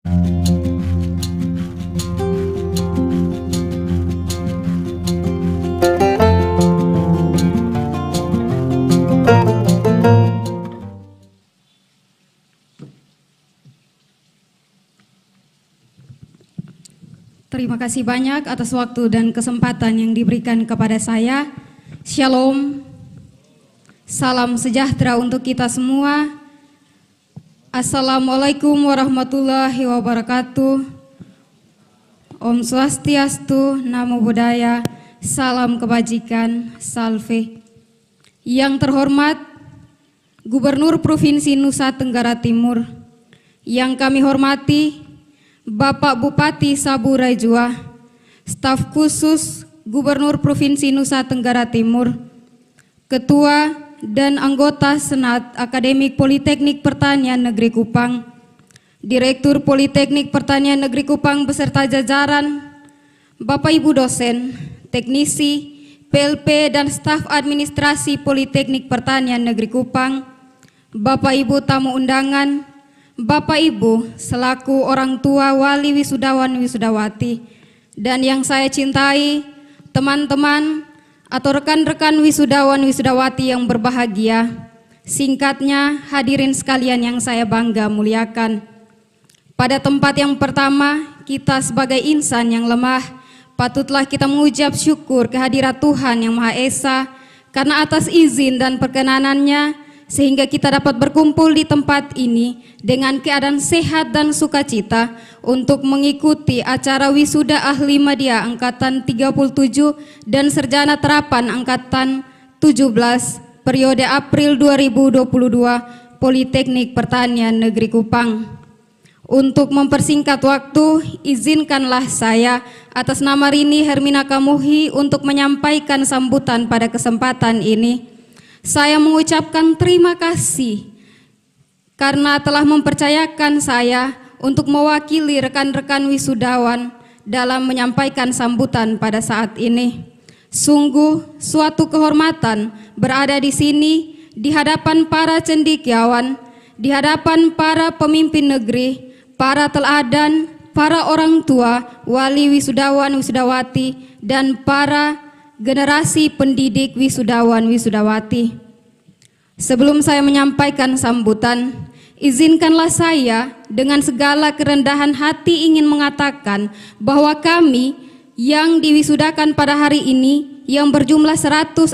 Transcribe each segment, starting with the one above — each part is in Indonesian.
Terima kasih banyak atas waktu dan kesempatan yang diberikan kepada saya. Shalom. Salam sejahtera untuk kita semua Assalamualaikum warahmatullahi wabarakatuh. Om Swastiastu, Namo Buddhaya, Salam Kebajikan, Salve. Yang terhormat Gubernur Provinsi Nusa Tenggara Timur, yang kami hormati Bapak Bupati Sabu Rajua, staf khusus Gubernur Provinsi Nusa Tenggara Timur, Ketua dan anggota Senat Akademik Politeknik Pertanian Negeri Kupang, Direktur Politeknik Pertanian Negeri Kupang beserta jajaran, Bapak Ibu dosen, teknisi, PLP dan staf administrasi Politeknik Pertanian Negeri Kupang, Bapak Ibu tamu undangan, Bapak Ibu selaku orang tua wali wisudawan wisudawati, dan yang saya cintai, teman-teman, atau rekan-rekan wisudawan wisudawati yang berbahagia, singkatnya hadirin sekalian yang saya bangga muliakan. Pada tempat yang pertama, kita sebagai insan yang lemah, patutlah kita mengucap syukur kehadirat Tuhan Yang Maha Esa, karena atas izin dan perkenanannya sehingga kita dapat berkumpul di tempat ini dengan keadaan sehat dan sukacita untuk mengikuti acara wisuda ahli media angkatan 37 dan serjana terapan angkatan 17 periode April 2022 Politeknik Pertanian Negeri Kupang. Untuk mempersingkat waktu, izinkanlah saya atas nama Rini Hermina Kamuhi untuk menyampaikan sambutan pada kesempatan ini. Saya mengucapkan terima kasih karena telah mempercayakan saya untuk mewakili rekan-rekan wisudawan dalam menyampaikan sambutan pada saat ini. Sungguh suatu kehormatan berada di sini di hadapan para cendikiawan, di hadapan para pemimpin negeri, para teladan, para orang tua, wali wisudawan, wisudawati, dan para generasi pendidik wisudawan wisudawati. Sebelum saya menyampaikan sambutan, izinkanlah saya dengan segala kerendahan hati ingin mengatakan bahwa kami yang diwisudakan pada hari ini yang berjumlah 161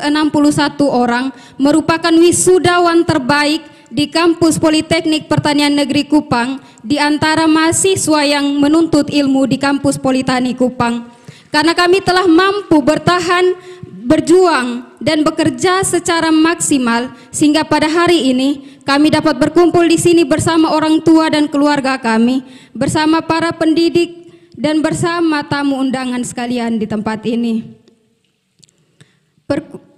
orang merupakan wisudawan terbaik di kampus Politeknik Pertanian Negeri Kupang di antara mahasiswa yang menuntut ilmu di kampus Politani Kupang karena kami telah mampu bertahan, berjuang, dan bekerja secara maksimal sehingga pada hari ini kami dapat berkumpul di sini bersama orang tua dan keluarga kami, bersama para pendidik, dan bersama tamu undangan sekalian di tempat ini. Per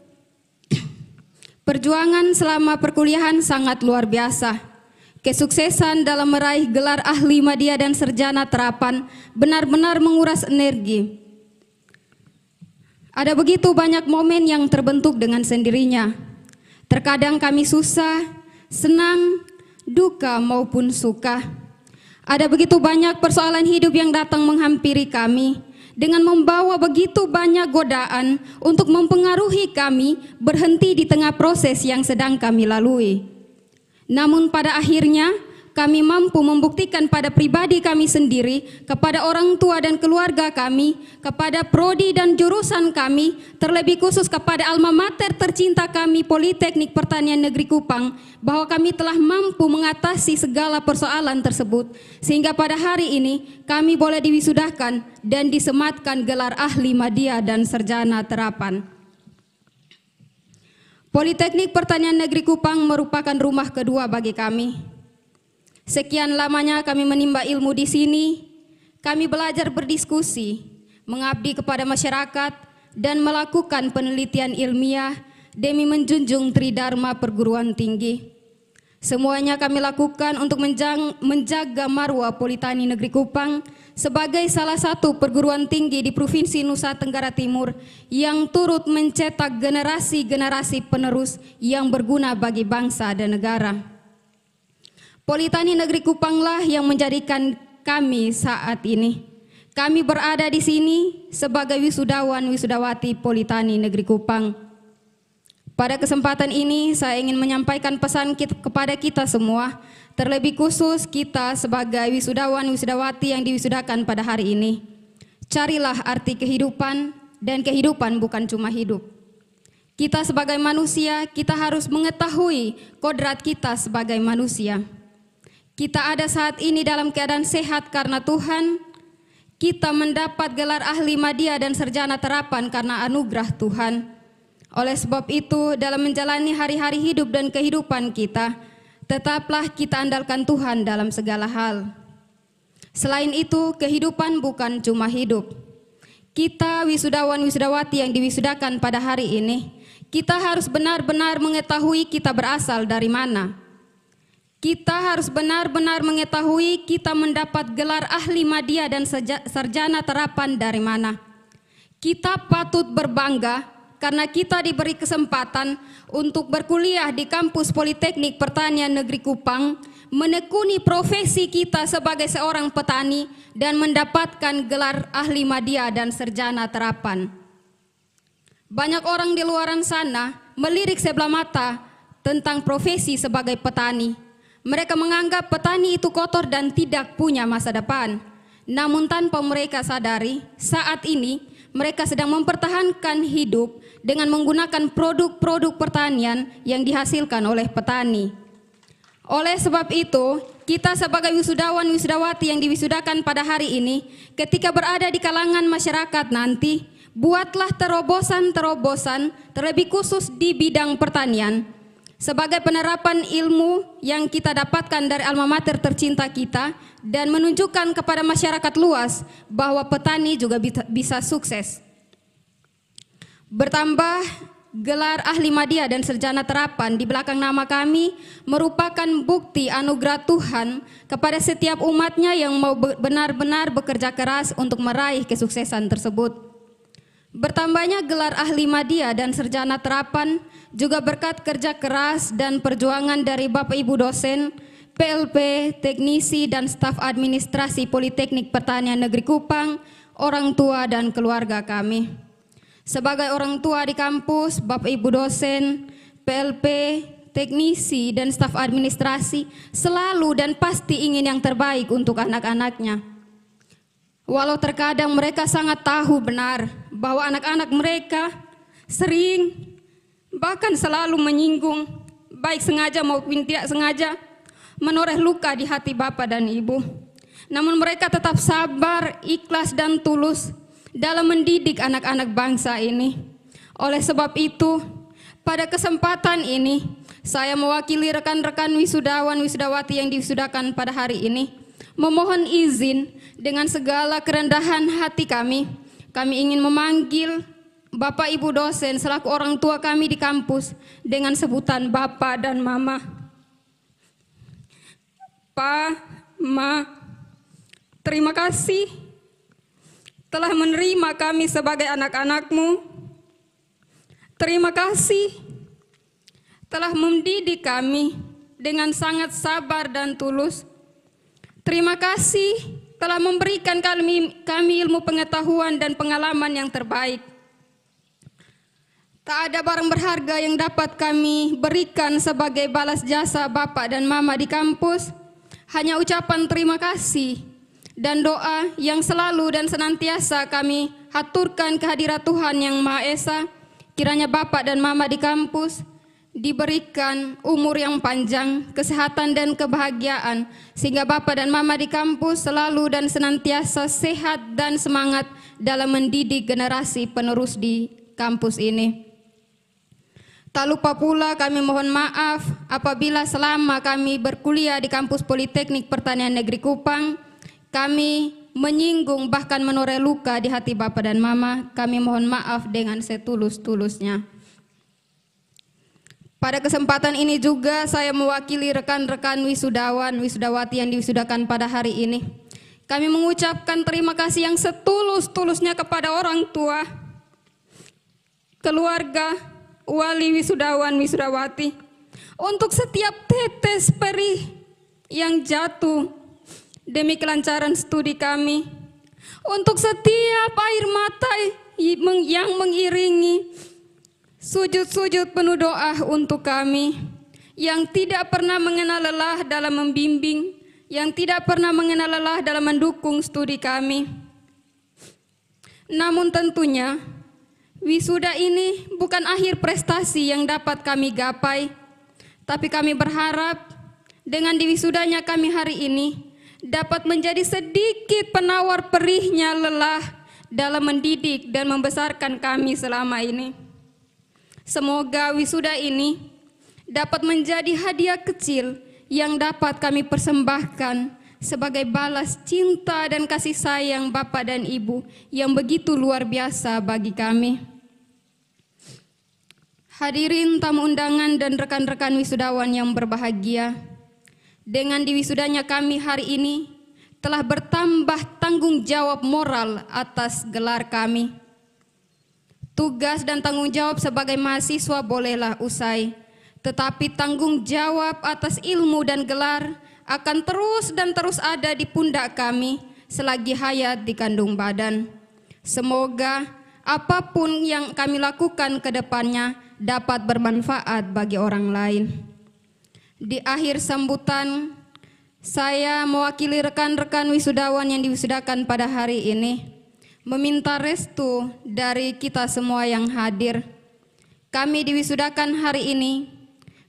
Perjuangan selama perkuliahan sangat luar biasa. Kesuksesan dalam meraih gelar ahli media dan serjana terapan benar-benar menguras energi. Ada begitu banyak momen yang terbentuk dengan sendirinya. Terkadang kami susah, senang, duka maupun suka. Ada begitu banyak persoalan hidup yang datang menghampiri kami dengan membawa begitu banyak godaan untuk mempengaruhi kami berhenti di tengah proses yang sedang kami lalui. Namun pada akhirnya kami mampu membuktikan pada pribadi kami sendiri, kepada orang tua dan keluarga kami, kepada prodi dan jurusan kami, terlebih khusus kepada alma mater tercinta kami Politeknik Pertanian Negeri Kupang, bahwa kami telah mampu mengatasi segala persoalan tersebut, sehingga pada hari ini kami boleh diwisudahkan dan disematkan gelar ahli media dan serjana terapan. Politeknik Pertanian Negeri Kupang merupakan rumah kedua bagi kami. Sekian lamanya kami menimba ilmu di sini. Kami belajar berdiskusi, mengabdi kepada masyarakat, dan melakukan penelitian ilmiah demi menjunjung tridharma perguruan tinggi. Semuanya kami lakukan untuk menjaga marwah Politani Negeri Kupang sebagai salah satu perguruan tinggi di Provinsi Nusa Tenggara Timur yang turut mencetak generasi-generasi penerus yang berguna bagi bangsa dan negara. Politani Negeri Kupanglah yang menjadikan kami saat ini. Kami berada di sini sebagai wisudawan wisudawati Politani Negeri Kupang. Pada kesempatan ini saya ingin menyampaikan pesan kita, kepada kita semua, terlebih khusus kita sebagai wisudawan wisudawati yang diwisudakan pada hari ini. Carilah arti kehidupan dan kehidupan bukan cuma hidup. Kita sebagai manusia, kita harus mengetahui kodrat kita sebagai manusia. Kita ada saat ini dalam keadaan sehat karena Tuhan. Kita mendapat gelar ahli media dan serjana terapan karena anugerah Tuhan. Oleh sebab itu, dalam menjalani hari-hari hidup dan kehidupan kita, tetaplah kita andalkan Tuhan dalam segala hal. Selain itu, kehidupan bukan cuma hidup. Kita wisudawan-wisudawati yang diwisudakan pada hari ini, kita harus benar-benar mengetahui kita berasal dari mana kita harus benar-benar mengetahui kita mendapat gelar ahli madya dan sarjana terapan dari mana. Kita patut berbangga karena kita diberi kesempatan untuk berkuliah di kampus Politeknik Pertanian Negeri Kupang, menekuni profesi kita sebagai seorang petani dan mendapatkan gelar ahli madya dan sarjana terapan. Banyak orang di luaran sana melirik sebelah mata tentang profesi sebagai petani mereka menganggap petani itu kotor dan tidak punya masa depan. Namun tanpa mereka sadari, saat ini mereka sedang mempertahankan hidup dengan menggunakan produk-produk pertanian yang dihasilkan oleh petani. Oleh sebab itu, kita sebagai wisudawan-wisudawati yang diwisudakan pada hari ini, ketika berada di kalangan masyarakat nanti, buatlah terobosan-terobosan terlebih khusus di bidang pertanian sebagai penerapan ilmu yang kita dapatkan dari alma mater tercinta kita dan menunjukkan kepada masyarakat luas bahwa petani juga bisa sukses. Bertambah gelar ahli madya dan serjana terapan di belakang nama kami merupakan bukti anugerah Tuhan kepada setiap umatnya yang mau benar-benar bekerja keras untuk meraih kesuksesan tersebut. Bertambahnya gelar ahli madya dan serjana terapan juga berkat kerja keras dan perjuangan dari Bapak Ibu dosen, PLP, teknisi, dan staf administrasi Politeknik Pertanian Negeri Kupang, orang tua dan keluarga kami. Sebagai orang tua di kampus, Bapak Ibu dosen, PLP, teknisi, dan staf administrasi selalu dan pasti ingin yang terbaik untuk anak-anaknya. Walau terkadang mereka sangat tahu benar bahwa anak-anak mereka sering bahkan selalu menyinggung baik sengaja maupun tidak sengaja menoreh luka di hati Bapak dan Ibu. Namun mereka tetap sabar, ikhlas dan tulus dalam mendidik anak-anak bangsa ini. Oleh sebab itu, pada kesempatan ini saya mewakili rekan-rekan wisudawan wisudawati yang disudahkan pada hari ini memohon izin dengan segala kerendahan hati kami kami ingin memanggil Bapak Ibu dosen selaku orang tua kami di kampus dengan sebutan Bapak dan Mama. Pa, Ma, terima kasih telah menerima kami sebagai anak-anakmu. Terima kasih telah mendidik kami dengan sangat sabar dan tulus. Terima kasih telah memberikan kami, kami ilmu pengetahuan dan pengalaman yang terbaik. Tak ada barang berharga yang dapat kami berikan sebagai balas jasa Bapak dan Mama di kampus, hanya ucapan terima kasih dan doa yang selalu dan senantiasa kami haturkan kehadiran Tuhan Yang Maha Esa, kiranya Bapak dan Mama di kampus, diberikan umur yang panjang, kesehatan dan kebahagiaan, sehingga Bapak dan Mama di kampus selalu dan senantiasa sehat dan semangat dalam mendidik generasi penerus di kampus ini. Tak lupa pula kami mohon maaf apabila selama kami berkuliah di kampus Politeknik Pertanian Negeri Kupang, kami menyinggung bahkan menoreh luka di hati Bapak dan Mama, kami mohon maaf dengan setulus-tulusnya. Pada kesempatan ini juga saya mewakili rekan-rekan wisudawan, wisudawati yang diwisudakan pada hari ini. Kami mengucapkan terima kasih yang setulus-tulusnya kepada orang tua, keluarga, wali wisudawan, wisudawati, untuk setiap tetes perih yang jatuh demi kelancaran studi kami, untuk setiap air mata yang mengiringi Sujud-sujud penuh doa untuk kami yang tidak pernah mengenal lelah dalam membimbing, yang tidak pernah mengenal lelah dalam mendukung studi kami. Namun tentunya, wisuda ini bukan akhir prestasi yang dapat kami gapai, tapi kami berharap dengan diwisudanya kami hari ini dapat menjadi sedikit penawar perihnya lelah dalam mendidik dan membesarkan kami selama ini. Semoga wisuda ini dapat menjadi hadiah kecil yang dapat kami persembahkan sebagai balas cinta dan kasih sayang Bapak dan Ibu yang begitu luar biasa bagi kami. Hadirin tamu undangan dan rekan-rekan wisudawan yang berbahagia, dengan diwisudanya kami hari ini telah bertambah tanggung jawab moral atas gelar kami Tugas dan tanggung jawab sebagai mahasiswa bolehlah usai, tetapi tanggung jawab atas ilmu dan gelar akan terus dan terus ada di pundak kami selagi hayat di kandung badan. Semoga apapun yang kami lakukan ke depannya dapat bermanfaat bagi orang lain. Di akhir sambutan, saya mewakili rekan-rekan wisudawan yang diwisudakan pada hari ini meminta restu dari kita semua yang hadir. Kami diwisudakan hari ini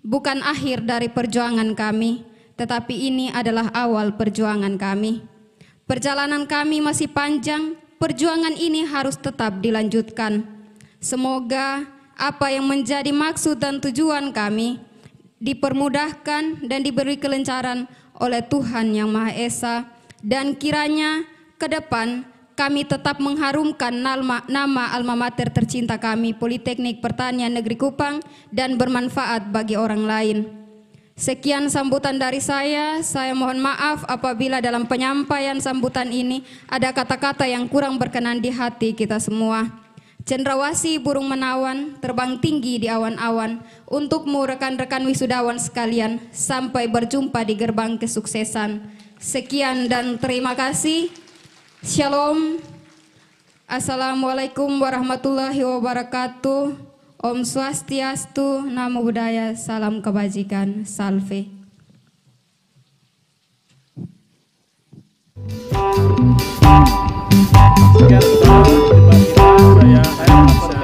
bukan akhir dari perjuangan kami, tetapi ini adalah awal perjuangan kami. Perjalanan kami masih panjang, perjuangan ini harus tetap dilanjutkan. Semoga apa yang menjadi maksud dan tujuan kami dipermudahkan dan diberi kelencaran oleh Tuhan Yang Maha Esa, dan kiranya ke depan kami tetap mengharumkan nama, nama alma mater tercinta kami, Politeknik Pertanian Negeri Kupang, dan bermanfaat bagi orang lain. Sekian sambutan dari saya, saya mohon maaf apabila dalam penyampaian sambutan ini ada kata-kata yang kurang berkenan di hati kita semua. Cendrawasi burung menawan terbang tinggi di awan-awan untukmu rekan-rekan wisudawan sekalian sampai berjumpa di gerbang kesuksesan. Sekian dan terima kasih. Shalom. Assalamualaikum warahmatullahi wabarakatuh. Om Swastiastu, Namo Buddhaya, Salam Kebajikan, Salve. Sekian saya